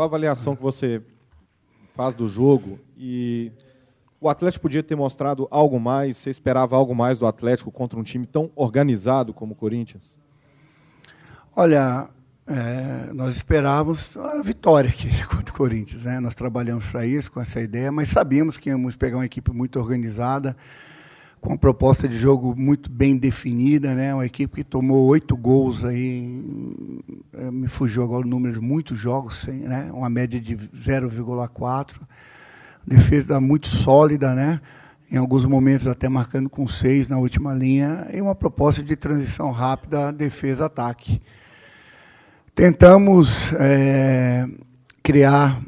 qual a avaliação que você faz do jogo? E o Atlético podia ter mostrado algo mais? Você esperava algo mais do Atlético contra um time tão organizado como o Corinthians? Olha, é, nós esperávamos a vitória aqui contra o Corinthians. Né? Nós trabalhamos para isso, com essa ideia, mas sabíamos que íamos pegar uma equipe muito organizada, com uma proposta de jogo muito bem definida, né? Uma equipe que tomou oito gols aí, eh, me fugiu agora o número de muitos jogos, né? Uma média de 0,4. Defesa tá muito sólida, né? Em alguns momentos até marcando com seis na última linha e uma proposta de transição rápida, defesa-ataque. Tentamos é, criar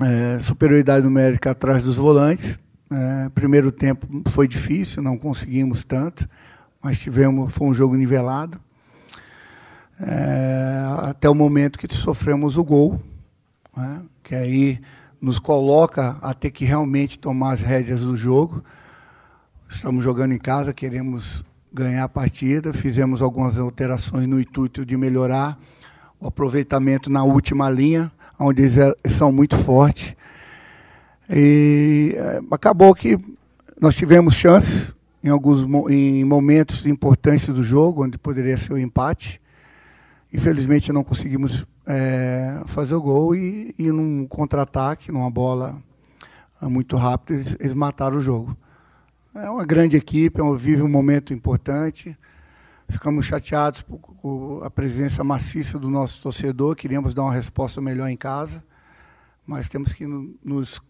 é, superioridade numérica atrás dos volantes é, primeiro tempo foi difícil, não conseguimos tanto, mas tivemos foi um jogo nivelado. É, até o momento que sofremos o gol, né, que aí nos coloca a ter que realmente tomar as rédeas do jogo. Estamos jogando em casa, queremos ganhar a partida, fizemos algumas alterações no intuito de melhorar o aproveitamento na última linha, onde eles é, são muito fortes. E eh, acabou que nós tivemos chances em alguns em momentos importantes do jogo, onde poderia ser o um empate. Infelizmente não conseguimos é, fazer o gol e, e num contra-ataque, numa bola eh, muito rápida, eles, eles, mataram o jogo. É uma grande equipe, é vive um momento importante. Ficamos chateados com a presença maciça do nosso torcedor, queríamos dar uma resposta melhor em casa, mas temos que nos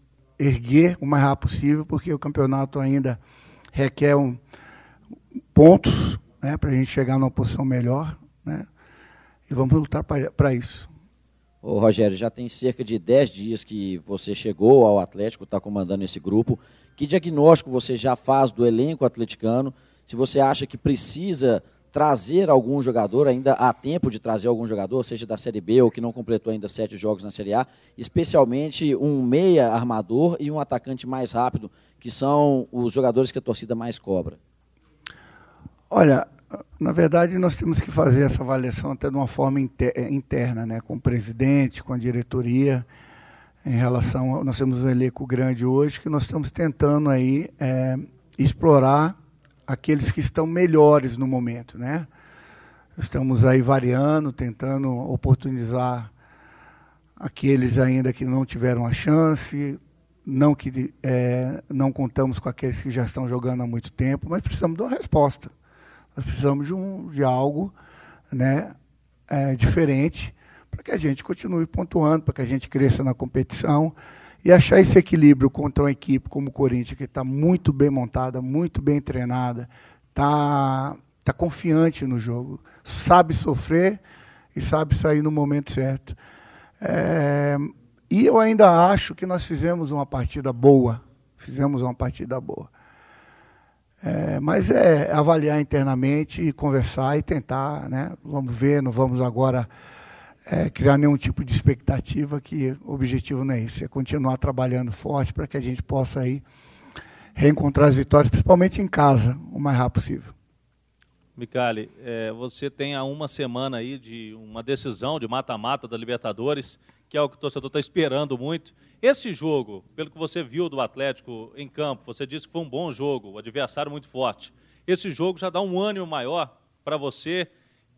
erguer o mais rápido possível, porque o campeonato ainda requer um, pontos né, para a gente chegar numa posição melhor. Né, e vamos lutar para isso. Ô Rogério, já tem cerca de 10 dias que você chegou ao Atlético, está comandando esse grupo. Que diagnóstico você já faz do elenco atleticano? Se você acha que precisa trazer algum jogador, ainda há tempo de trazer algum jogador, seja da Série B ou que não completou ainda sete jogos na Série A, especialmente um meia armador e um atacante mais rápido, que são os jogadores que a torcida mais cobra? Olha, na verdade nós temos que fazer essa avaliação até de uma forma é, interna, né? com o presidente, com a diretoria, em relação, a, nós temos um elenco grande hoje que nós estamos tentando aí é, explorar aqueles que estão melhores no momento, né? Estamos aí variando, tentando oportunizar aqueles ainda que não tiveram a chance, não que é, não contamos com aqueles que já estão jogando há muito tempo, mas precisamos de uma resposta. Nós precisamos de, um, de algo né, é, diferente para que a gente continue pontuando, para que a gente cresça na competição e achar esse equilíbrio contra uma equipe como o Corinthians, que está muito bem montada, muito bem treinada, está tá confiante no jogo, sabe sofrer e sabe sair no momento certo. É, e eu ainda acho que nós fizemos uma partida boa. Fizemos uma partida boa. É, mas é avaliar internamente e conversar e tentar, né? Vamos ver, não vamos agora é, criar nenhum tipo de expectativa, que o objetivo não é isso, é continuar trabalhando forte para que a gente possa aí reencontrar as vitórias, principalmente em casa, o mais rápido possível. Micali, é, você tem há uma semana aí de uma decisão de mata-mata da Libertadores, que é o que o torcedor está esperando muito. Esse jogo, pelo que você viu do Atlético em campo, você disse que foi um bom jogo, o adversário muito forte. Esse jogo já dá um ânimo maior para você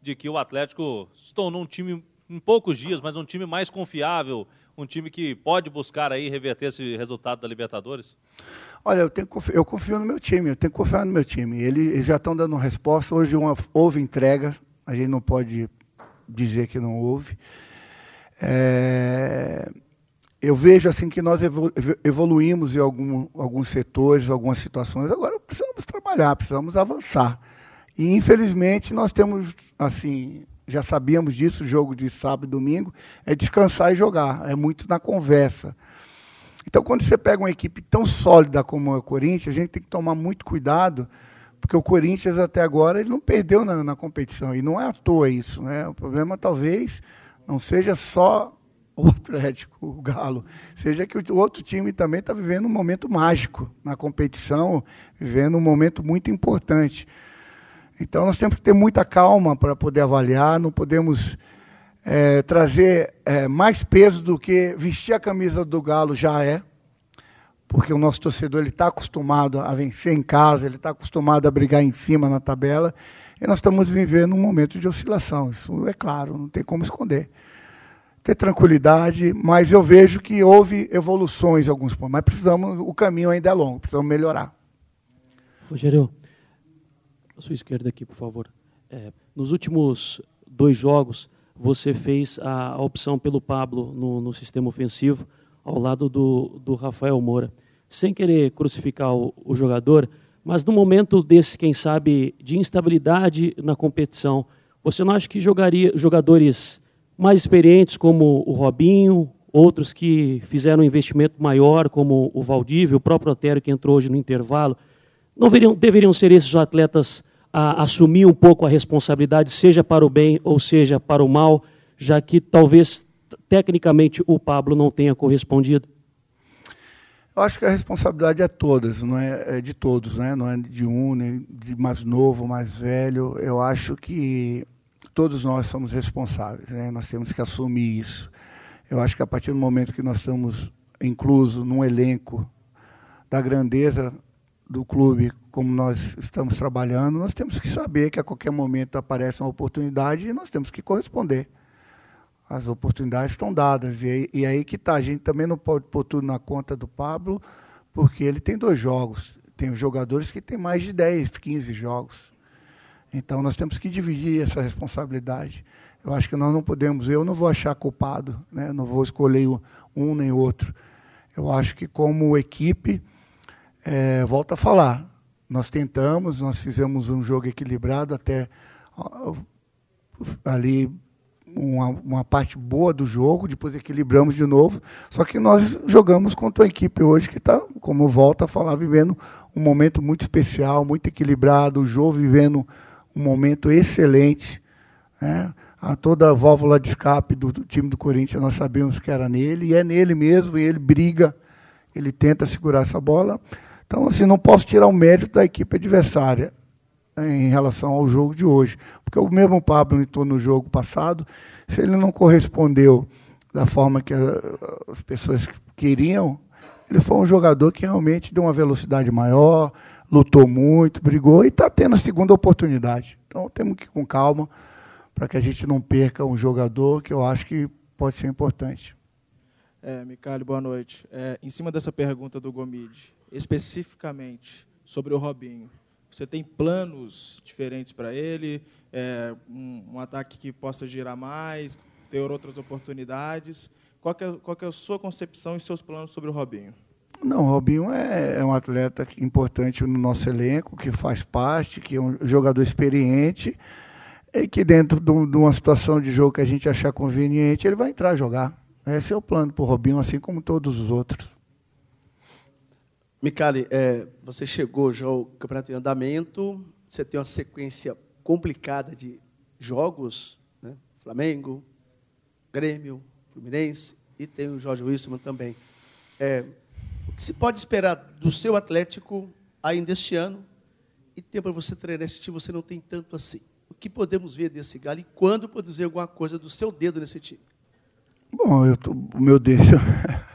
de que o Atlético se tornou um time em poucos dias, mas um time mais confiável, um time que pode buscar aí reverter esse resultado da Libertadores? Olha, eu, tenho, eu confio no meu time, eu tenho que confiar no meu time. Eles, eles já estão dando resposta. Hoje uma, houve entrega, a gente não pode dizer que não houve. É, eu vejo assim que nós evoluímos em algum, alguns setores, algumas situações. Agora precisamos trabalhar, precisamos avançar. E infelizmente nós temos assim já sabíamos disso, jogo de sábado e domingo, é descansar e jogar, é muito na conversa. Então, quando você pega uma equipe tão sólida como é o Corinthians, a gente tem que tomar muito cuidado, porque o Corinthians até agora ele não perdeu na, na competição, e não é à toa isso. Né? O problema talvez não seja só o Atlético, o Galo, seja que o outro time também está vivendo um momento mágico na competição, vivendo um momento muito importante. Então, nós temos que ter muita calma para poder avaliar, não podemos é, trazer é, mais peso do que vestir a camisa do Galo já é, porque o nosso torcedor está acostumado a vencer em casa, ele está acostumado a brigar em cima na tabela, e nós estamos vivendo um momento de oscilação, isso é claro, não tem como esconder. Ter tranquilidade, mas eu vejo que houve evoluções em alguns pontos, mas precisamos, o caminho ainda é longo, precisamos melhorar. Rogério, a sua esquerda aqui, por favor. É, nos últimos dois jogos, você fez a, a opção pelo Pablo no, no, sistema ofensivo, ao lado do, do Rafael Moura. Sem querer crucificar o, o jogador, mas no momento desse, quem sabe, de instabilidade na competição, você não acha que jogaria jogadores mais experientes como o Robinho, outros que fizeram um investimento maior como o Valdívio, o próprio Otero, que entrou hoje no intervalo, não deveriam, deveriam ser esses atletas a assumir um pouco a responsabilidade, seja para o bem ou seja para o mal, já que talvez tecnicamente o Pablo não tenha correspondido? Eu acho que a responsabilidade é todas, não é, é, de todos, né? Não é de um, nem de mais novo, mais velho. Eu acho que todos nós somos responsáveis, né? Nós temos que assumir isso. Eu acho que a partir do momento que nós estamos incluso num elenco da grandeza do clube, como nós estamos trabalhando, nós temos que saber que a qualquer momento aparece uma oportunidade e nós temos que corresponder. As oportunidades estão dadas. E aí, e aí que está. A gente também não pode pôr tudo na conta do Pablo, porque ele tem dois jogos. Tem jogadores que têm mais de 10, 15 jogos. Então nós temos que dividir essa responsabilidade. Eu acho que nós não podemos, eu não vou achar culpado, né? não vou escolher um nem outro. Eu acho que como equipe é, volto a falar, nós tentamos, nós fizemos um jogo equilibrado até ali uma, uma, parte boa do jogo, depois equilibramos de novo. Só que nós jogamos contra a equipe hoje que está, como volta a falar, vivendo um momento muito especial, muito equilibrado. O jogo vivendo um momento excelente. Né? A toda a válvula de escape do, do time do Corinthians nós sabíamos que era nele, e é nele mesmo, e ele briga, ele tenta segurar essa bola. Então, assim, não posso tirar o mérito da equipe adversária em relação ao jogo de hoje. Porque o mesmo Pablo entrou no jogo passado, se ele não correspondeu da forma que as pessoas queriam, ele foi um jogador que realmente deu uma velocidade maior, lutou muito, brigou e está tendo a segunda oportunidade. Então temos que ir com calma para que a gente não perca um jogador que eu acho que pode ser importante. É, Micali, boa noite. É, em cima dessa pergunta do Gomide, especificamente sobre o Robinho? Você tem planos diferentes para ele? É, um, um, ataque que possa girar mais, ter outras oportunidades? Qual é, qual é a sua concepção e seus planos sobre o Robinho? Não, o Robinho é, é um atleta importante no nosso elenco, que faz parte, que é um jogador experiente e que dentro de uma situação de jogo que a gente achar conveniente, ele vai entrar a jogar. Esse é o plano para o Robinho, assim como todos os outros. Micali, é, você chegou já ao campeonato em andamento, você tem uma sequência complicada de jogos, né? Flamengo, Grêmio, Fluminense e tem o Jorge Wilson também. É, o que se pode esperar do seu Atlético ainda este ano? E tempo para você treinar esse time, você não tem tanto assim. O que podemos ver desse Galo e quando produzir alguma coisa do seu dedo nesse time? Bom, eu tô, o meu dedo...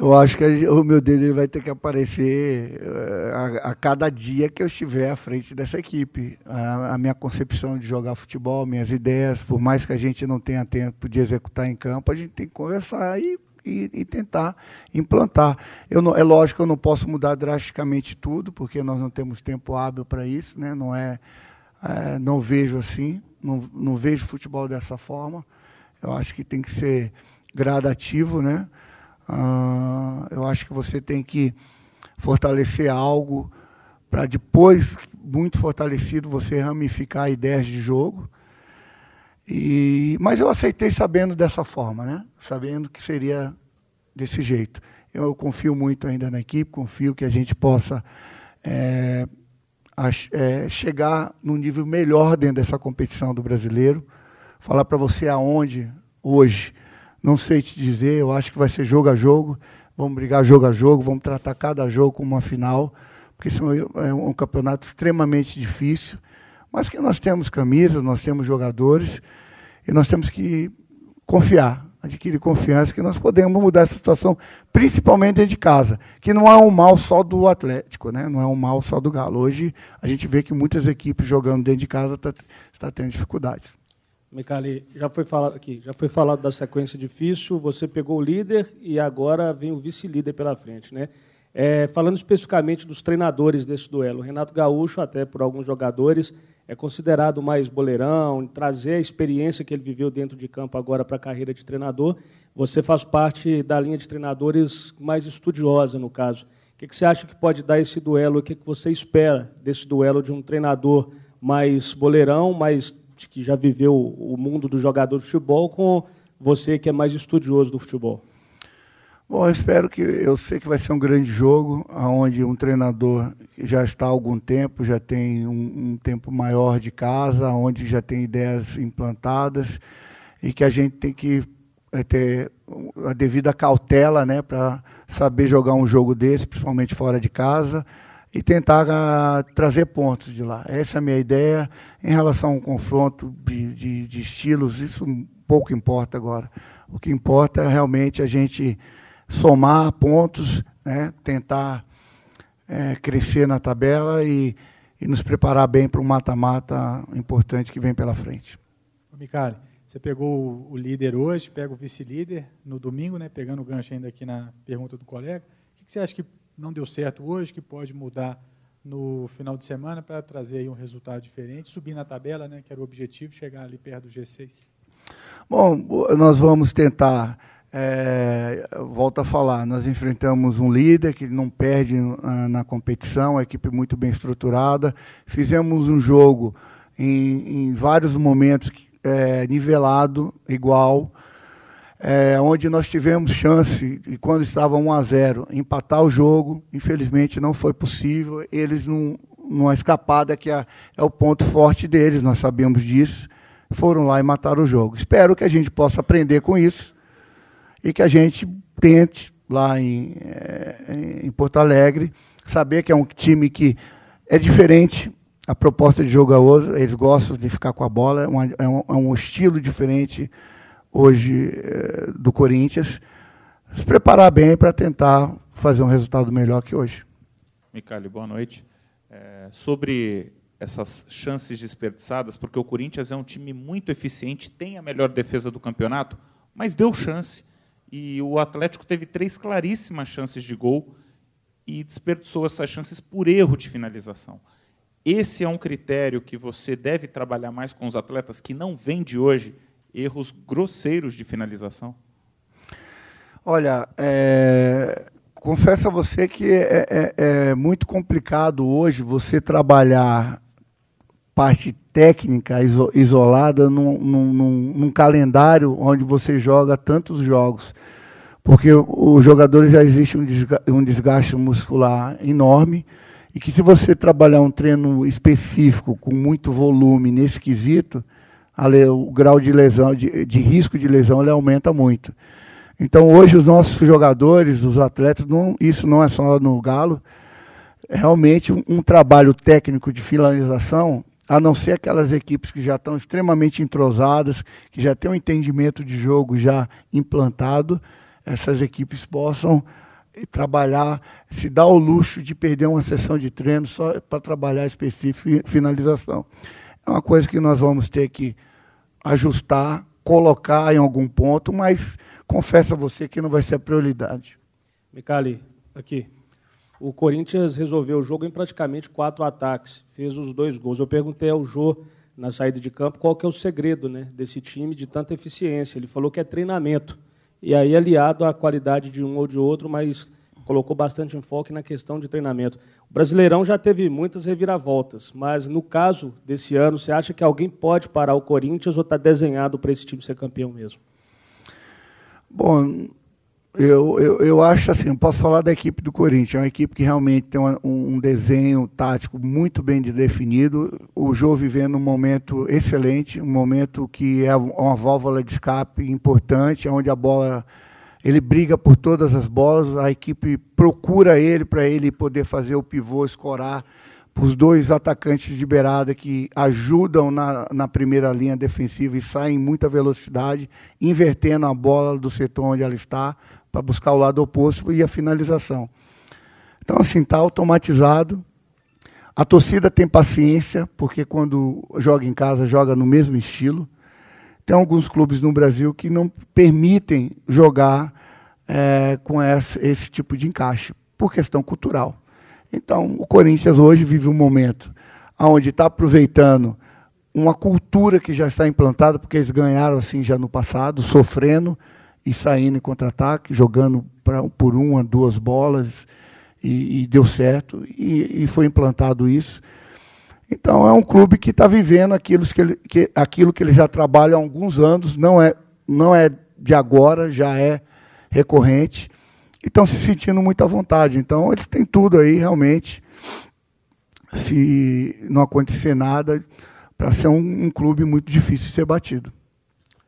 Eu acho que o oh, meu dedo vai ter que aparecer eh, a, a, cada dia que eu estiver à frente dessa equipe. A, a, minha concepção de jogar futebol, minhas ideias, por mais que a gente não tenha tempo de executar em campo, a gente tem que conversar e, e, e tentar implantar. Eu não, é lógico que eu não posso mudar drasticamente tudo, porque nós não temos tempo hábil para isso, né? não, é, é, não vejo assim, não, não vejo futebol dessa forma. Eu acho que tem que ser gradativo, né? Ah, eu acho que você tem que fortalecer algo para depois, muito fortalecido, você ramificar ideias de jogo. E, mas eu aceitei sabendo dessa forma, né? sabendo que seria desse jeito. Eu, eu confio muito ainda na equipe, confio que a gente possa é, a, é, chegar num nível melhor dentro dessa competição do brasileiro. Falar para você aonde hoje não sei te dizer, eu acho que vai ser jogo a jogo. Vamos brigar jogo a jogo, vamos tratar cada jogo como uma final, porque isso é um é campeonato extremamente difícil. Mas que nós temos camisas, nós temos jogadores e nós temos que confiar, adquirir confiança que nós podemos mudar essa situação, principalmente dentro de casa, que não é um mal só do Atlético, né? não é um mal só do Galo. Hoje a gente vê que muitas equipes jogando dentro de casa estão tá, tá tendo dificuldades. Micali, já foi falado aqui, já foi falado da sequência difícil. Você pegou o líder e agora vem o vice-líder pela frente, né? É, falando especificamente dos treinadores desse duelo, o Renato Gaúcho, até por alguns jogadores, é considerado mais boleirão, trazer a experiência que ele viveu dentro de campo agora para a carreira de treinador. Você faz parte da linha de treinadores mais estudiosa, no caso. O que, que você acha que pode dar esse duelo? O que, que você espera desse duelo de um treinador mais boleirão, mais que já viveu o mundo do jogador de futebol, com você que é mais estudioso do futebol? Bom, eu espero que eu sei que vai ser um grande jogo, aonde um treinador que já está há algum tempo, já tem um, um tempo maior de casa, onde já tem ideias implantadas e que a gente tem que é, ter a devida cautela, né, para saber jogar um jogo desse, principalmente fora de casa e tentar ah, trazer pontos de lá. Essa é a minha ideia em relação ao confronto de, de, de estilos. Isso pouco importa agora. O que importa é realmente a gente somar pontos, né, tentar é, crescer na tabela e, e, nos preparar bem para um mata-mata importante que vem pela frente. Micali, você pegou o líder hoje, pega o vice-líder no domingo, né, pegando o gancho ainda aqui na pergunta do colega. O que você acha que não deu certo hoje, que pode mudar no final de semana para trazer um resultado diferente, subir na tabela, né, que era o objetivo, chegar ali perto do G6? Bom, nós vamos tentar. É, volto a falar, nós enfrentamos um líder que não perde na, ah, na competição, a equipe muito bem estruturada. Fizemos um jogo em, em vários momentos é, nivelado, igual é, onde nós tivemos chance, e quando estava 1 a 0 empatar o jogo. Infelizmente não foi possível. Eles não numa escapada que é, é o ponto forte deles, nós sabemos disso. Foram lá e mataram o jogo. Espero que a gente possa aprender com isso e que a gente tente lá em, é, em Porto Alegre saber que é um time que é diferente. A proposta de jogo é outra, eles gostam de ficar com a bola, é, é um, é um estilo diferente hoje eh, do Corinthians, se preparar bem para tentar fazer um resultado melhor que hoje. Micali, boa noite. É, sobre essas chances desperdiçadas, porque o Corinthians é um time muito eficiente, tem a melhor defesa do campeonato, mas deu chance. E o Atlético teve três claríssimas chances de gol e desperdiçou essas chances por erro de finalização. Esse é um critério que você deve trabalhar mais com os atletas que não vêm de hoje, erros grosseiros de finalização? Olha, é, confesso a você que é, é, é, é, muito complicado hoje você trabalhar parte técnica iso, isolada num, num, num, calendário onde você joga tantos jogos. Porque os jogadores já existe um desgaste, um desgaste muscular enorme e que se você trabalhar um treino específico com muito volume nesse quesito, o grau de lesão, de, de risco de lesão, ele aumenta muito. Então hoje os nossos jogadores, os atletas, não, isso não é só no Galo, é realmente um, um, trabalho técnico de finalização, a não ser aquelas equipes que já estão extremamente entrosadas, que já têm um entendimento de jogo já implantado, essas equipes possam eh, trabalhar, se dar o luxo de perder uma sessão de treino só para trabalhar específico finalização. É uma coisa que nós vamos ter que ajustar, colocar em algum ponto, mas confesso a você que não vai ser a prioridade. Micali, aqui. O Corinthians resolveu o jogo em praticamente quatro ataques, fez os dois gols. Eu perguntei ao Jô na saída de campo qual que é o segredo né, desse time de tanta eficiência. Ele falou que é treinamento. E aí, aliado à qualidade de um ou de outro, mas colocou bastante enfoque na questão de treinamento. O Brasileirão já teve muitas reviravoltas, mas no caso desse ano, você acha que alguém pode parar o Corinthians ou está desenhado para esse time ser campeão mesmo? Bom, eu, eu, eu acho assim, posso falar da equipe do Corinthians. É uma equipe que realmente tem uma, um, desenho tático muito bem definido. O Jô vivendo um momento excelente, um momento que é uma válvula de escape importante, onde a bola ele briga por todas as bolas, a equipe procura ele para ele poder fazer o pivô escorar os dois atacantes de beirada que ajudam na, na primeira linha defensiva e saem em muita velocidade, invertendo a bola do setor onde ela está para buscar o lado oposto e a finalização. Então, assim, está automatizado. A torcida tem paciência, porque quando joga em casa, joga no mesmo estilo. Tem alguns clubes no Brasil que não permitem jogar é, com esse, esse tipo de encaixe, por questão cultural. Então, o Corinthians hoje vive um momento onde está aproveitando uma cultura que já está implantada, porque eles ganharam assim já no passado, sofrendo e saindo em contra-ataque, jogando pra, por uma, duas bolas, e, e deu certo, e, e foi implantado isso. Então é um clube que está vivendo aquilo que, ele, que, aquilo que ele já trabalha há alguns anos, não é, não é de agora, já é recorrente, e estão se sentindo muito à vontade. Então eles têm tudo aí realmente, se não acontecer nada, para ser um, um clube muito difícil de ser batido.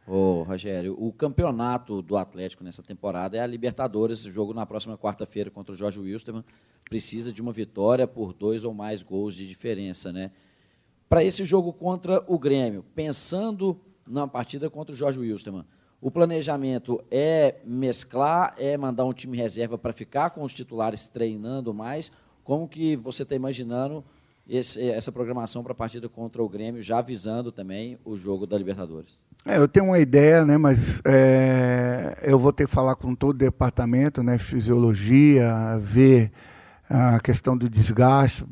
Ô, Rogério, o campeonato do Atlético nessa temporada é a Libertadores. Esse jogo na próxima quarta-feira contra o Jorge Wilstermann precisa de uma vitória por dois ou mais gols de diferença, né? Para esse jogo contra o Grêmio, pensando na partida contra o Jorge Wilstermann, o planejamento é mesclar, é mandar um time reserva para ficar com os titulares treinando mais. Como que você está imaginando esse, essa programação para a partida contra o Grêmio, já avisando também o jogo da Libertadores? É, eu tenho uma ideia, né, mas é, eu vou ter que falar com todo o departamento, né, fisiologia, ver a questão do desgaste,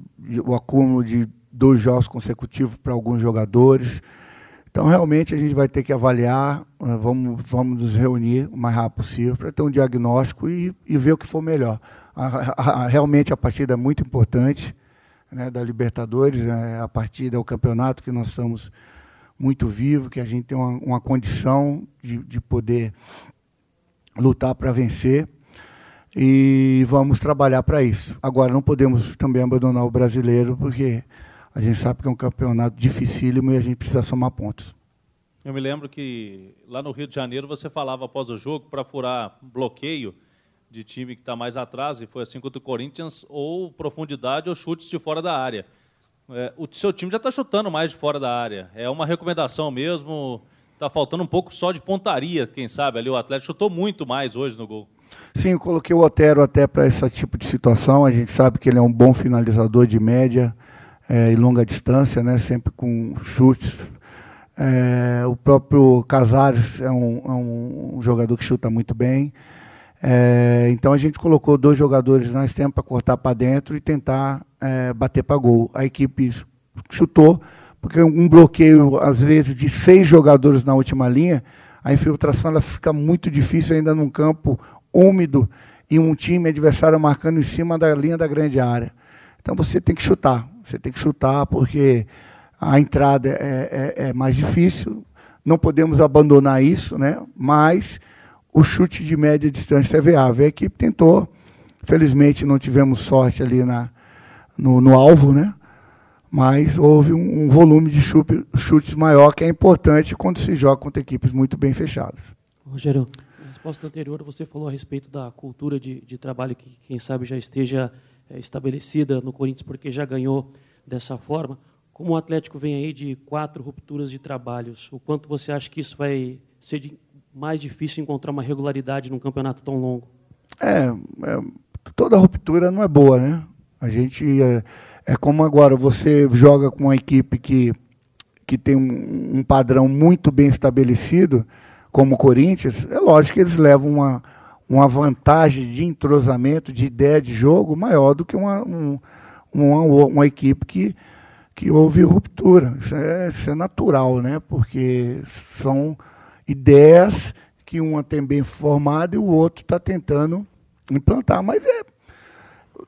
o acúmulo de dois jogos consecutivos para alguns jogadores. Então, realmente, a gente vai ter que avaliar, eh, vamos, vamos nos reunir o mais rápido possível para ter um diagnóstico e, e, ver o que for melhor. A, a, a, realmente, a partida é muito importante né, da Libertadores, né, a partida, é o campeonato que nós estamos muito vivo, que a gente tem uma, uma condição de, de poder lutar para vencer e vamos trabalhar para isso. Agora, não podemos também abandonar o brasileiro, porque a gente sabe que é um campeonato dificílimo e a gente precisa somar pontos. Eu me lembro que lá no Rio de Janeiro você falava após o jogo para furar bloqueio de time que está mais atrás, e foi assim contra o Corinthians, ou profundidade ou chutes de fora da área é, o seu time já está chutando mais de fora da área. É uma recomendação mesmo. Está faltando um pouco só de pontaria, quem sabe. Ali o Atlético chutou muito mais hoje no gol. Sim, eu coloquei o Otero até para esse tipo de situação. A gente sabe que ele é um bom finalizador de média é, e longa distância, né? sempre com chutes. É, o próprio Casares é um, é um jogador que chuta muito bem. É, então a gente colocou dois jogadores na extrema para cortar para dentro e tentar é, bater para gol. A equipe chutou, porque um bloqueio, às vezes, de seis jogadores na última linha, a infiltração ela fica muito difícil ainda num campo úmido e um time adversário marcando em cima da linha da grande área. Então você tem que chutar, você tem que chutar porque a entrada é, é, é mais difícil, não podemos abandonar isso, né? mas o chute de média distância é viável. A equipe tentou, felizmente não tivemos sorte ali na, no, no alvo, né? mas houve um, um volume de chute, chutes maior que é importante quando se joga contra equipes muito bem fechadas. Rogério, na resposta anterior você falou a respeito da cultura de, de trabalho que, quem sabe, já esteja é, estabelecida no Corinthians, porque já ganhou dessa forma. Como o Atlético vem aí de quatro rupturas de trabalhos, o quanto você acha que isso vai ser de mais difícil encontrar uma regularidade num campeonato tão longo. É, é toda ruptura não é boa, né? A gente é, é, como agora você joga com uma equipe que que tem um, um padrão muito bem estabelecido, como o Corinthians, é lógico que eles levam uma, uma vantagem de entrosamento, de ideia de jogo maior do que uma, um, uma, uma equipe que, que houve ruptura. Isso é, isso é natural, né? Porque são ideias que uma tem bem formada e o outro está tentando implantar. Mas é.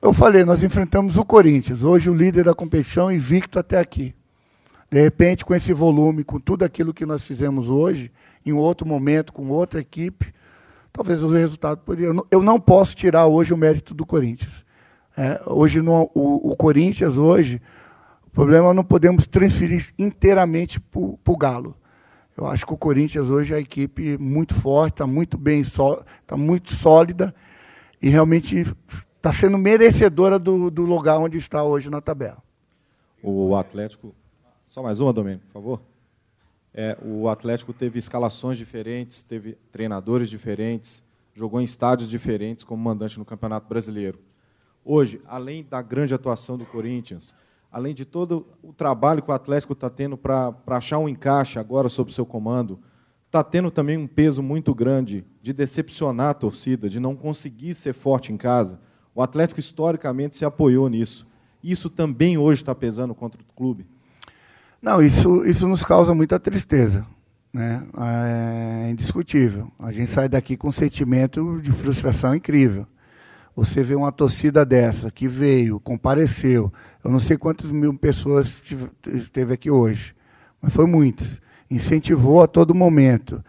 Eu falei, nós enfrentamos o Corinthians, hoje o líder da competição, invicto até aqui. De repente, com esse volume, com tudo aquilo que nós fizemos hoje, em outro momento, com outra equipe, talvez os resultados poderiam. Eu não posso tirar hoje o mérito do Corinthians. É, hoje no, o, o, Corinthians hoje, o problema é não podemos transferir inteiramente para o Galo. Eu acho que o Corinthians hoje é a equipe muito forte, está muito bem, está muito sólida e realmente está sendo merecedora do, do lugar onde está hoje na tabela. O Atlético. Só mais uma, domingo, por favor. É, o Atlético teve escalações diferentes, teve treinadores diferentes, jogou em estádios diferentes como mandante no Campeonato Brasileiro. Hoje, além da grande atuação do Corinthians, além de todo o trabalho que o Atlético está tendo para achar um encaixe agora sob seu comando, está tendo também um peso muito grande de decepcionar a torcida, de não conseguir ser forte em casa. O Atlético historicamente se apoiou nisso. Isso também hoje está pesando contra o clube. Não, isso, isso nos causa muita tristeza. Né? É, é indiscutível. A gente sai daqui com um sentimento de frustração incrível você vê uma torcida dessa que veio, compareceu. Eu não sei quantas mil pessoas esteve aqui hoje, mas foi muitas. Incentivou a todo momento.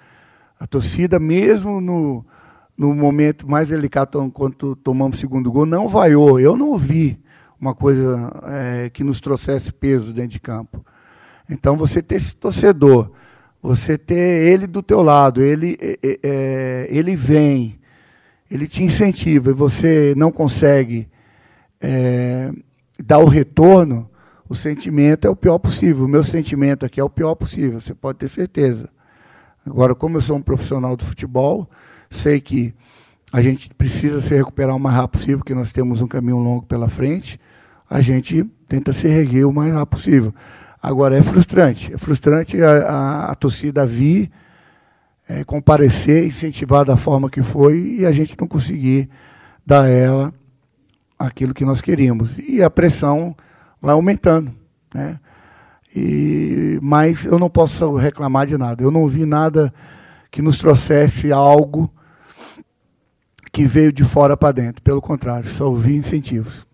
A torcida, mesmo no, no momento mais delicado, quando tomamos o segundo gol, não vaiou. Eu não vi uma coisa é, que nos trouxesse peso dentro de campo. Então, você ter esse torcedor, você ter ele do teu lado, ele, é, é, é ele vem, ele te incentiva e você não consegue é, dar o retorno, o sentimento é o pior possível. O meu sentimento aqui é o pior possível, você pode ter certeza. Agora, como eu sou um profissional do futebol, sei que a gente precisa se recuperar o mais rápido possível, porque nós temos um caminho longo pela frente. A gente tenta se erguer o mais rápido possível. Agora, é frustrante. É frustrante a, a, a torcida vir é, comparecer, incentivar da forma que foi e a gente não conseguir dar a ela aquilo que nós queríamos. E a pressão vai aumentando. Né? E, mas eu não posso reclamar de nada. Eu não vi nada que nos trouxesse algo que veio de fora para dentro. Pelo contrário, só ouvi incentivos.